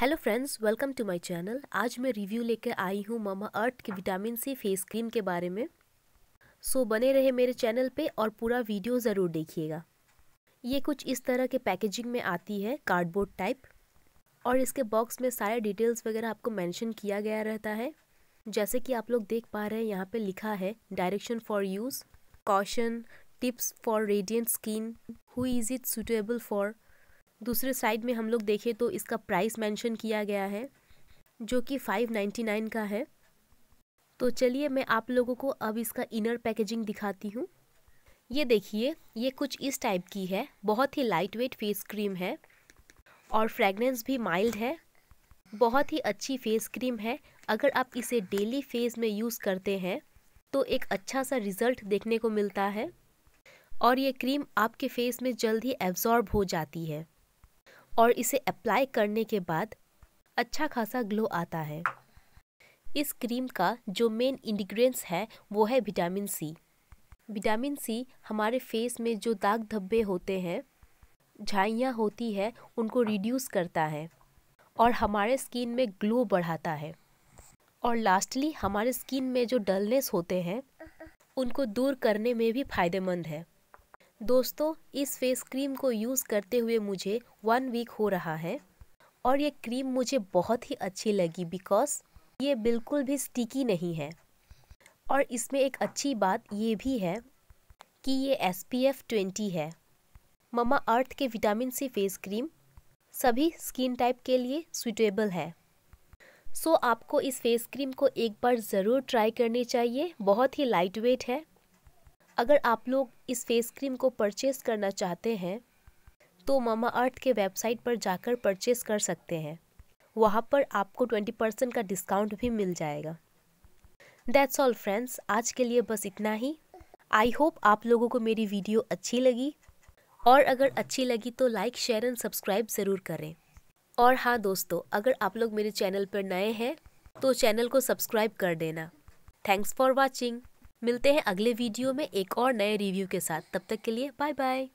hello friends welcome to my channel आज मैं review लेकर आई हूँ मामा अर्थ की विटामिन सी फेस क्रीम के बारे में सो so, बने रहे मेरे चैनल पे और पूरा वीडियो ज़रूर देखिएगा ये कुछ इस तरह के पैकेजिंग में आती है कार्डबोर्ड टाइप और इसके बॉक्स में सारे डिटेल्स वगैरह आपको मेंशन किया गया रहता है जैसे कि आप लोग देख पा रहे हैं यहाँ पर लिखा है direction for use caution tips for radiant skin who is it suitable for दूसरे साइड में हम लोग देखें तो इसका प्राइस मेंशन किया गया है जो कि फाइव नाइन्टी नाइन का है तो चलिए मैं आप लोगों को अब इसका इनर पैकेजिंग दिखाती हूँ ये देखिए ये कुछ इस टाइप की है बहुत ही लाइट वेट फेस क्रीम है और फ्रेगनेंस भी माइल्ड है बहुत ही अच्छी फेस क्रीम है अगर आप इसे डेली फेस में यूज़ करते हैं तो एक अच्छा सा रिज़ल्ट देखने को मिलता है और ये क्रीम आपके फेस में जल्द ही एब्जॉर्ब हो जाती है और इसे अप्लाई करने के बाद अच्छा खासा ग्लो आता है इस क्रीम का जो मेन इंग्रेडिएंट्स है वो है विटामिन सी विटामिन सी हमारे फेस में जो दाग धब्बे होते हैं झाइयाँ होती है उनको रिड्यूस करता है और हमारे स्किन में ग्लो बढ़ाता है और लास्टली हमारे स्किन में जो डलनेस होते हैं उनको दूर करने में भी फ़ायदेमंद है दोस्तों इस फेस क्रीम को यूज़ करते हुए मुझे वन वीक हो रहा है और ये क्रीम मुझे बहुत ही अच्छी लगी बिकॉज़ ये बिल्कुल भी स्टिकी नहीं है और इसमें एक अच्छी बात ये भी है कि ये एस पी एफ ट्वेंटी है ममा अर्थ के विटामिन सी फेस क्रीम सभी स्किन टाइप के लिए सुटेबल है सो so, आपको इस फेस क्रीम को एक बार ज़रूर ट्राई करनी चाहिए बहुत ही लाइट वेट है अगर आप लोग इस फेस क्रीम को परचेस करना चाहते हैं तो मामा अर्थ के वेबसाइट पर जाकर परचेस कर सकते हैं वहाँ पर आपको ट्वेंटी परसेंट का डिस्काउंट भी मिल जाएगा दैट्स ऑल फ्रेंड्स आज के लिए बस इतना ही आई होप आप लोगों को मेरी वीडियो अच्छी लगी और अगर अच्छी लगी तो लाइक शेयर एंड सब्सक्राइब ज़रूर करें और हाँ दोस्तों अगर आप लोग मेरे चैनल पर नए हैं तो चैनल को सब्सक्राइब कर देना थैंक्स फॉर वॉचिंग मिलते हैं अगले वीडियो में एक और नए रिव्यू के साथ तब तक के लिए बाय बाय